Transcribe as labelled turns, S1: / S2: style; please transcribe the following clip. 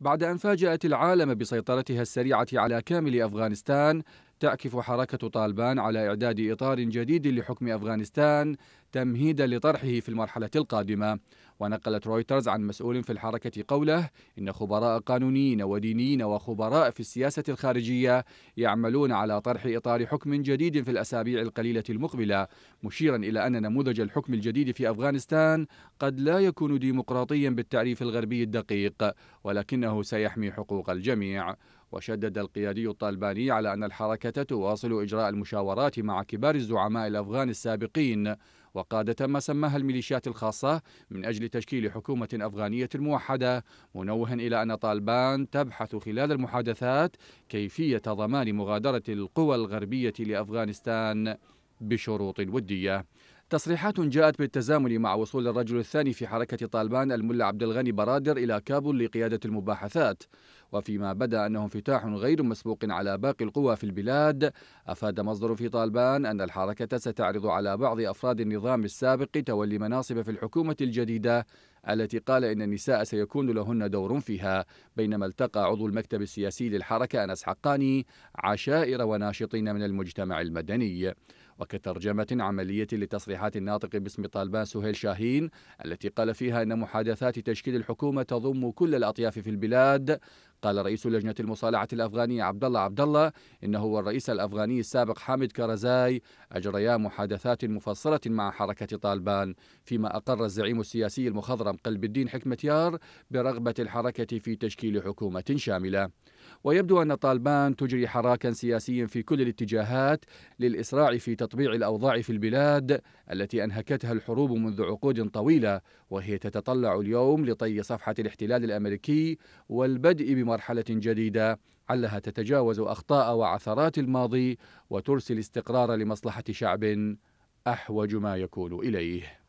S1: بعد أن فاجأت العالم بسيطرتها السريعة على كامل أفغانستان تعكف حركة طالبان على إعداد إطار جديد لحكم أفغانستان تمهيدا لطرحه في المرحلة القادمة ونقلت رويترز عن مسؤول في الحركة قوله إن خبراء قانونيين ودينيين وخبراء في السياسة الخارجية يعملون على طرح إطار حكم جديد في الأسابيع القليلة المقبلة مشيرا إلى أن نموذج الحكم الجديد في أفغانستان قد لا يكون ديمقراطيا بالتعريف الغربي الدقيق ولكنه سيحمي حقوق الجميع وشدد القيادي الطالباني على أن الحركة تواصل إجراء المشاورات مع كبار الزعماء الأفغان السابقين وقادة ما سماها الميليشيات الخاصة من أجل تشكيل حكومة أفغانية موحدة منوها إلى أن طالبان تبحث خلال المحادثات كيفية ضمان مغادرة القوى الغربية لأفغانستان بشروط ودية تصريحات جاءت بالتزامن مع وصول الرجل الثاني في حركة طالبان الملا عبد الغني برادر إلى كابول لقيادة المباحثات وفيما بدا انه انفتاح غير مسبوق على باقي القوى في البلاد افاد مصدر في طالبان ان الحركه ستعرض على بعض افراد النظام السابق تولي مناصب في الحكومه الجديده التي قال ان النساء سيكون لهن دور فيها بينما التقى عضو المكتب السياسي للحركه انس حقاني عشائر وناشطين من المجتمع المدني وكترجمة عملية لتصريحات الناطق باسم طالبان سهيل شاهين التي قال فيها أن محادثات تشكيل الحكومة تضم كل الأطياف في البلاد قال رئيس لجنة المصالحة الأفغانية عبد الله عبد الله إنه والرئيس الأفغاني السابق حامد كرزاي أجريا محادثات مفصلة مع حركة طالبان فيما أقر الزعيم السياسي المخضرم قلب الدين حكمتيار برغبة الحركة في تشكيل حكومة شاملة ويبدو أن طالبان تجري حراكا سياسيا في كل الاتجاهات للإسراع في تطبيع الأوضاع في البلاد التي أنهكتها الحروب منذ عقود طويلة وهي تتطلع اليوم لطي صفحة الاحتلال الأمريكي والبدء بمرحلة جديدة علها تتجاوز أخطاء وعثرات الماضي وترسل استقرار لمصلحة شعب أحوج ما يكون إليه